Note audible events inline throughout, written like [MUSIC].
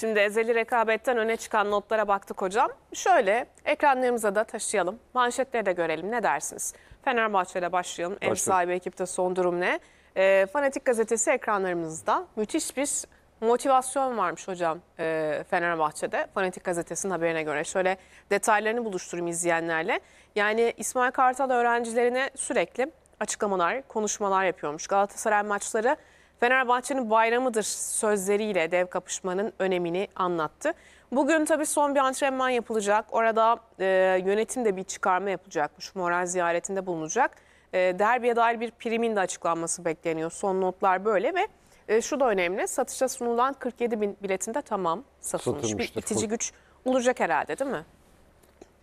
Şimdi ezeli rekabetten öne çıkan notlara baktık hocam. Şöyle ekranlarımıza da taşıyalım. Manşetleri de görelim. Ne dersiniz? Fenerbahçe ile başlayalım. Başlayalım. Ev sahibi ekipte son durum ne? E, Fanatik gazetesi ekranlarımızda. Müthiş bir motivasyon varmış hocam e, Fenerbahçe'de. Fanatik gazetesinin haberine göre. Şöyle detaylarını buluşturayım izleyenlerle. Yani İsmail Kartal öğrencilerine sürekli açıklamalar, konuşmalar yapıyormuş. Galatasaray maçları Fenerbahçe'nin bayramıdır sözleriyle dev kapışmanın önemini anlattı. Bugün tabii son bir antrenman yapılacak. Orada e, yönetim de bir çıkarma yapacakmış. Moral ziyaretinde bulunacak. E, derbiye dair bir primin de açıklanması bekleniyor. Son notlar böyle ve e, şu da önemli. Satışa sunulan 47 bin biletin de tamam satılmış. Bir itici full. güç olacak herhalde değil mi?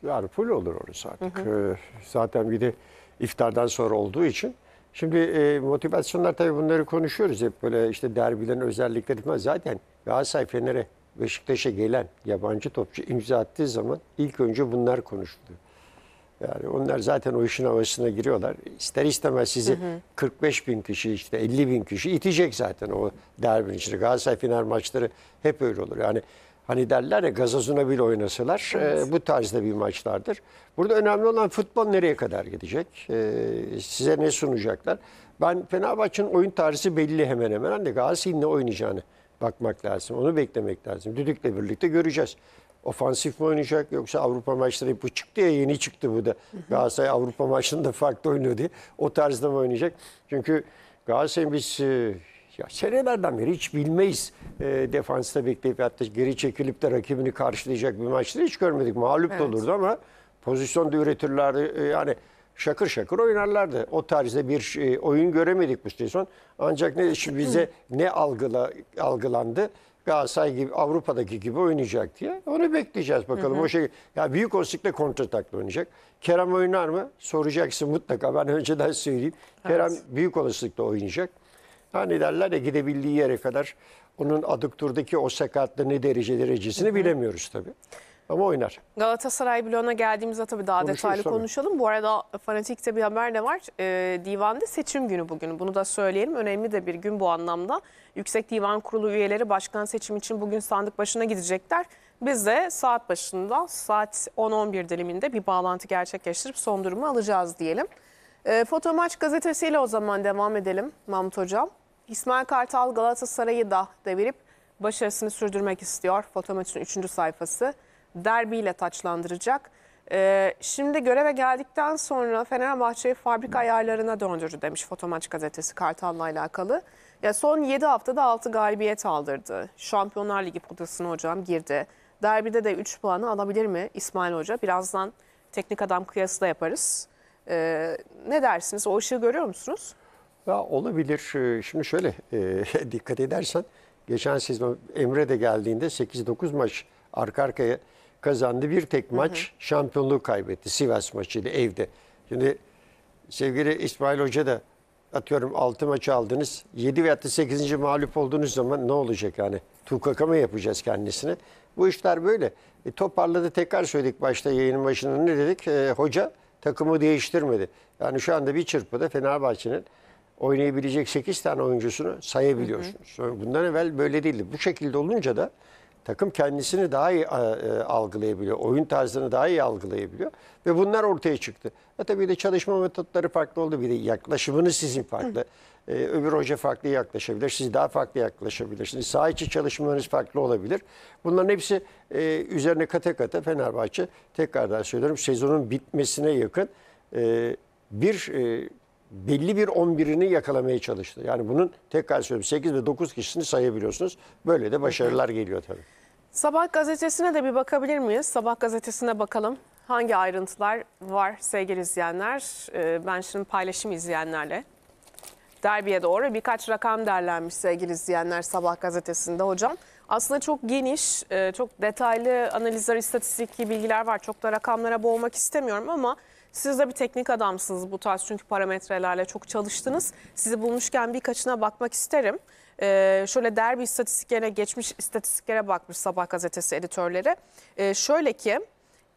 Yani full olur orası artık. Hı hı. Ee, zaten bir de iftardan sonra olduğu için Şimdi e, motivasyonlar tabii bunları konuşuyoruz hep böyle işte derbilerin özellikleri falan. Zaten Galatasaray Fener'e Beşiktaş'a gelen yabancı topçu imza attığı zaman ilk önce bunlar konuşuluyor. Yani onlar zaten o işin havasına giriyorlar. İster istemez sizi hı hı. 45 bin kişi işte 50 bin kişi itecek zaten o derbinin içine. Galatasaray final maçları hep öyle olur. Yani Hani derler ya gazozuna bile oynasalar ee, evet. e, bu tarzda bir maçlardır. Burada önemli olan futbol nereye kadar gidecek? E, size ne sunacaklar? Ben Fenerbahçe'nin oyun tarzı belli hemen hemen. Hani Galatasaray'ın ne oynayacağını bakmak lazım. Onu beklemek lazım. Düdük'le birlikte göreceğiz. Ofansif mi oynayacak yoksa Avrupa maçları bu çıktı ya yeni çıktı bu da. Galatasaray Avrupa maçında [LAUGHS] farklı oynuyor diye. O tarzda mı oynayacak? Çünkü Galatasaray'ın biz e, ya senelerden beri hiç bilmeyiz e, defansta bekleyip hatta geri çekilip de rakibini karşılayacak bir maçta hiç görmedik. Mağlup evet. da olurdu ama pozisyonda üretirlerdi. E, yani şakır şakır oynarlardı. O tarzda bir e, oyun göremedik bu sezon. Ancak ne şimdi bize [CLEARS THROAT] ne algıla, algılandı? Galatasaray gibi Avrupa'daki gibi oynayacak diye. Onu bekleyeceğiz bakalım. Hı hı. O şey ya büyük olasılıkla kontratakla oynayacak. Kerem oynar mı? Soracaksın mutlaka. Ben önceden söyleyeyim. Evet. Kerem büyük olasılıkla oynayacak. Hani derler ya gidebildiği yere kadar onun adüktürdeki o sakatlığı ne derece derecesini Hı-hı. bilemiyoruz tabii. Ama oynar. Galatasaray bloğuna geldiğimizde tabii daha Konuşuruz detaylı tabii. konuşalım. Bu arada Fanatik'te bir haber de var. Ee, divanda seçim günü bugün. Bunu da söyleyelim. Önemli de bir gün bu anlamda. Yüksek Divan Kurulu üyeleri başkan seçim için bugün sandık başına gidecekler. Biz de saat başında saat 10-11 diliminde bir bağlantı gerçekleştirip son durumu alacağız diyelim. Ee, Foto maç gazetesiyle o zaman devam edelim Mahmut Hocam. İsmail Kartal Galatasaray'ı da devirip başarısını sürdürmek istiyor. Foto maçın 3. sayfası derbiyle taçlandıracak. Ee, şimdi göreve geldikten sonra Fenerbahçe'yi fabrika ayarlarına döndürdü demiş Fotomaç gazetesi Kartal'la alakalı. Ya son 7 haftada 6 galibiyet aldırdı. Şampiyonlar Ligi potasına hocam girdi. Derbide de 3 puanı alabilir mi İsmail Hoca? Birazdan teknik adam kıyası da yaparız. Ee, ne dersiniz? O ışığı görüyor musunuz? Ya olabilir. Ee, şimdi şöyle e, [LAUGHS] dikkat edersen geçen sezon Emre de geldiğinde 8-9 maç arka arkaya kazandı. Bir tek maç hı hı. şampiyonluğu kaybetti. Sivas maçıydı evde. Şimdi sevgili İsmail Hoca da atıyorum 6 maçı aldınız. 7 veya 8. mağlup olduğunuz zaman ne olacak yani? Tukaka mı yapacağız kendisine? Bu işler böyle. E, toparladı tekrar söyledik başta yayının başında ne dedik? E, hoca takımı değiştirmedi. Yani şu anda bir çırpıda Fenerbahçe'nin oynayabilecek 8 tane oyuncusunu sayabiliyorsunuz. Hı hı. Bundan evvel böyle değildi. Bu şekilde olunca da takım kendisini daha iyi e, e algılayabiliyor. Oyun tarzını daha iyi algılayabiliyor. Ve bunlar ortaya çıktı. E tabii de çalışma metotları farklı oldu. Bir de yaklaşımınız sizin farklı. E, öbür hoca farklı yaklaşabilir. Siz daha farklı yaklaşabilirsiniz. Sağ içi çalışmalarınız farklı olabilir. Bunların hepsi e, üzerine kata kata Fenerbahçe tekrardan söylüyorum sezonun bitmesine yakın e, bir e, belli bir 11'ini yakalamaya çalıştı. Yani bunun tekrar söylüyorum 8 ve 9 kişisini sayabiliyorsunuz. Böyle de başarılar geliyor tabii. Sabah gazetesine de bir bakabilir miyiz? Sabah gazetesine bakalım. Hangi ayrıntılar var sevgili izleyenler? Ee, ben şimdi paylaşım izleyenlerle. Derbiye doğru birkaç rakam derlenmiş sevgili izleyenler Sabah gazetesinde hocam. Aslında çok geniş, e, çok detaylı analizler, istatistik bilgiler var. Çok da rakamlara boğmak istemiyorum ama... Siz de bir teknik adamsınız bu tarz çünkü parametrelerle çok çalıştınız. Sizi bulmuşken birkaçına bakmak isterim. Ee, şöyle derbi istatistiklerine geçmiş istatistiklere bakmış Sabah gazetesi editörleri. Ee, şöyle ki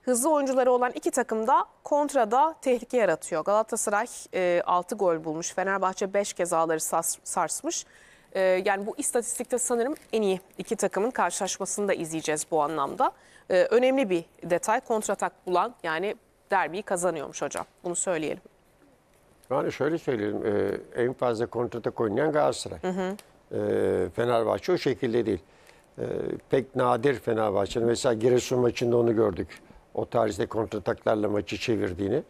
hızlı oyuncuları olan iki takım da kontrada tehlike yaratıyor. Galatasaray e, 6 gol bulmuş. Fenerbahçe 5 kez ağları sars sarsmış. E, yani bu istatistikte sanırım en iyi iki takımın karşılaşmasını da izleyeceğiz bu anlamda. E, önemli bir detay kontratak bulan yani derbiyi kazanıyormuş hocam. Bunu söyleyelim. Yani şöyle söyleyeyim. E, en fazla kontrata oynayan Galatasaray. Hı hı. E, Fenerbahçe o şekilde değil. E, pek nadir Fenerbahçe'nin. Mesela Giresun maçında onu gördük. O tarzda kontrataklarla maçı çevirdiğini.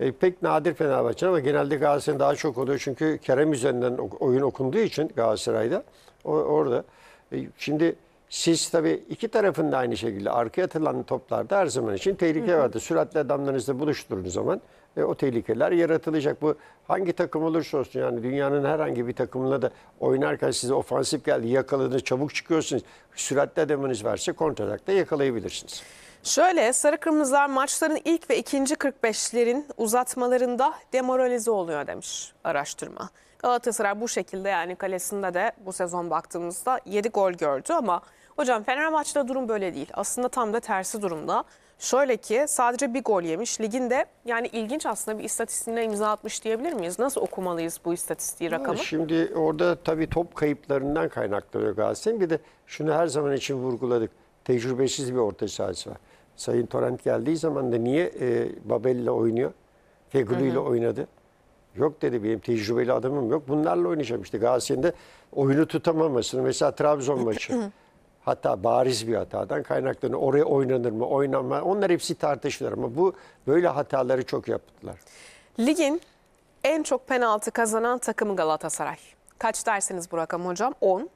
E, pek nadir Fenerbahçe ama genelde Galatasaray'ın daha çok oluyor. Çünkü Kerem üzerinden oyun okunduğu için Galatasaray'da o, orada. E, şimdi siz tabii iki tarafında aynı şekilde arkaya atılan toplarda her zaman için tehlike hı vardı. Süratle adamlarınızı buluşturduğunuz zaman e, o tehlikeler yaratılacak. Bu hangi takım olursa olsun yani dünyanın herhangi bir takımına da oynarken size ofansif geldi yakaladınız çabuk çıkıyorsunuz. Süratle adamınız varsa kontratakta yakalayabilirsiniz. Şöyle sarı kırmızılar maçların ilk ve ikinci 45'lerin uzatmalarında demoralize oluyor demiş araştırma. Galatasaray bu şekilde yani kalesinde de bu sezon baktığımızda 7 gol gördü ama hocam Fenerbahçe'de durum böyle değil. Aslında tam da tersi durumda. Şöyle ki sadece bir gol yemiş. Ligin de yani ilginç aslında bir istatistiğine imza atmış diyebilir miyiz? Nasıl okumalıyız bu istatistiği rakamı? Şimdi orada tabii top kayıplarından kaynaklanıyor Galatasaray'ın. Bir de şunu her zaman için vurguladık tecrübesiz bir orta sahası var. Sayın Torrent geldiği zaman da niye e, Babel ile oynuyor? Fegülü ile oynadı. Yok dedi benim tecrübeli adamım yok. Bunlarla oynayacağım işte Galatasaray'ın da oyunu tutamamasını. Mesela Trabzon maçı. [CLEARS THROAT] Hatta bariz bir hatadan kaynaklarını Oraya oynanır mı, oynanmaz Onlar hepsi tartışılır ama bu böyle hataları çok yaptılar. Ligin en çok penaltı kazanan takımı Galatasaray. Kaç dersiniz bu rakam hocam? 10.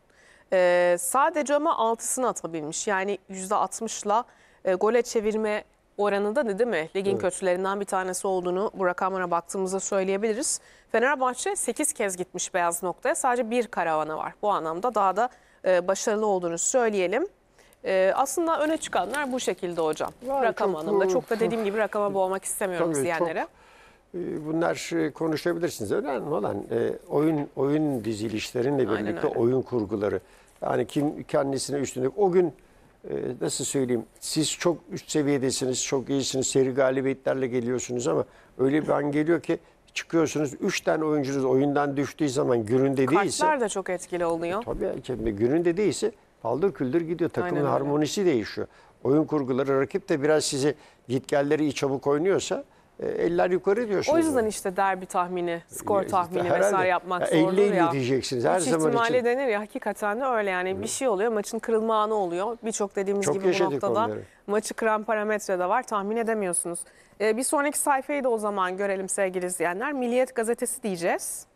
E, sadece ama altısını atabilmiş. Yani yüzde %60'la e, gole çevirme oranında ne değil mi? Ligin evet. kötülerinden bir tanesi olduğunu bu rakamlara baktığımızda söyleyebiliriz. Fenerbahçe 8 kez gitmiş beyaz noktaya. Sadece bir karavana var. Bu anlamda daha da e, başarılı olduğunu söyleyelim. E, aslında öne çıkanlar bu şekilde hocam. Yani Rakam çok, anlamda. Çok da dediğim gibi rakama boğmak istemiyorum izleyenlere. Çok... Ee, bunlar e, konuşabilirsiniz. Önemli olan e, oyun oyun dizilişlerinle birlikte oyun kurguları. Yani kim kendisine üstünlük. O gün e, nasıl söyleyeyim siz çok üst seviyedesiniz, çok iyisiniz, seri galibiyetlerle geliyorsunuz ama öyle bir an geliyor ki çıkıyorsunuz. Üç tane oyuncunuz oyundan düştüğü zaman gününde değilse. Kartlar da çok etkili oluyor. tabii ki gününde değilse paldır küldür gidiyor. Takımın harmonisi değişiyor. Oyun kurguları rakip de biraz sizi gitgelleri iyi çabuk oynuyorsa e, eller yukarı diyorsunuz. O yüzden böyle. işte derbi tahmini, skor e, tahmini işte vesaire yapmak ya, zor 50 diyeceksiniz her Hiç zaman ihtimali denir ya hakikaten de öyle yani Hı. bir şey oluyor maçın kırılma anı oluyor. Birçok dediğimiz Çok gibi bu noktada onları. maçı kıran parametre de var tahmin edemiyorsunuz. Ee, bir sonraki sayfayı da o zaman görelim sevgili izleyenler. Milliyet gazetesi diyeceğiz.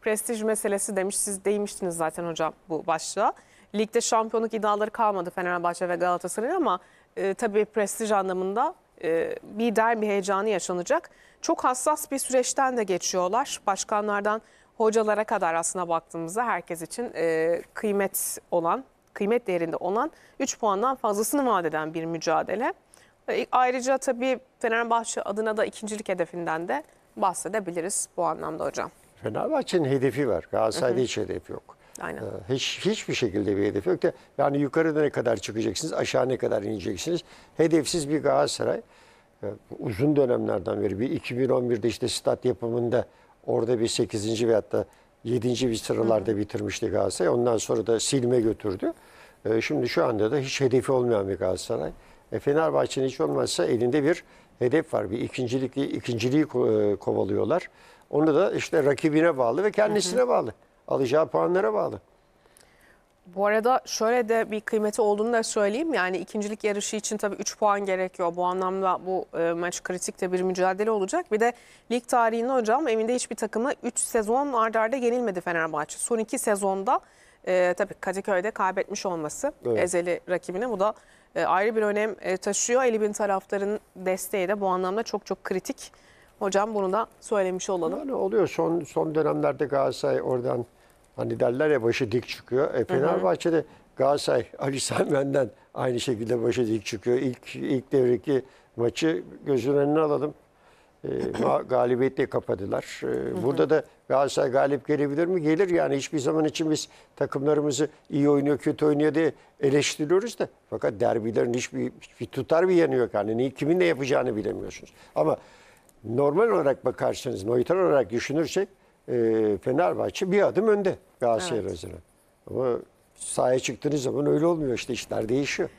Prestij meselesi demiş siz değmiştiniz zaten hocam bu başlığa. Ligde şampiyonluk iddiaları kalmadı Fenerbahçe ve Galatasaray'ın ama e, tabii prestij anlamında e, bir derbi heyecanı yaşanacak. Çok hassas bir süreçten de geçiyorlar. Başkanlardan hocalara kadar aslına baktığımızda herkes için e, kıymet olan, kıymet değerinde olan 3 puandan fazlasını vaat eden bir mücadele. E, ayrıca tabii Fenerbahçe adına da ikincilik hedefinden de bahsedebiliriz bu anlamda hocam. Fenerbahçe'nin hedefi var. Galatasaray'da hiç hedef yok. Aynen. Ee, hiç, hiçbir şekilde bir hedef yok. Yani yukarıda ne kadar çıkacaksınız, aşağı ne kadar ineceksiniz. Hedefsiz bir Galatasaray ee, uzun dönemlerden beri bir 2011'de işte stat yapımında orada bir 8. veyahut da 7. bir sıralarda Hı. bitirmişti Galatasaray. Ondan sonra da silme götürdü. Ee, şimdi şu anda da hiç hedefi olmayan bir Galatasaray. E Fenerbahçe'nin hiç olmazsa elinde bir hedef var. Bir ikincilik, ikinciliği e, kovalıyorlar. Onu da işte rakibine bağlı ve kendisine hı hı. bağlı alacağı puanlara bağlı. Bu arada şöyle de bir kıymeti olduğunu da söyleyeyim. Yani ikincilik yarışı için tabii 3 puan gerekiyor. Bu anlamda bu e, maç kritik de bir mücadele olacak. Bir de lig tarihinde hocam evinde hiçbir takımı 3 sezon ardarda arda yenilmedi Fenerbahçe. Son 2 sezonda e, tabii Kadıköy'de kaybetmiş olması evet. ezeli rakibine bu da e, ayrı bir önem e, taşıyor. 50 bin taraftarın desteği de bu anlamda çok çok kritik. Hocam bunu da söylemiş olalım. Yani oluyor son son dönemlerde Galatasaray oradan hani derler ya başı dik çıkıyor. E, Fenerbahçe'de hı hı. Galatasaray [LAUGHS] Ali Selmen'den aynı şekilde başı dik çıkıyor. İlk ilk devreki maçı gözünün önüne alalım. E, [CLEARS THROAT] galibiyetle kapadılar. E, burada da Galatasaray galip gelebilir mi? Gelir yani hiçbir zaman için biz takımlarımızı iyi oynuyor, kötü oynuyor diye eleştiriyoruz da. Fakat derbilerin hiçbir, hiçbir tutar bir yanı yok. Yani kimin ne yapacağını bilemiyorsunuz. Ama normal olarak bakarsanız, noiter olarak düşünürsek e, Fenerbahçe bir adım önde Galatasaray'a evet. Ama sahaya çıktığınız zaman öyle olmuyor işte işler değişiyor.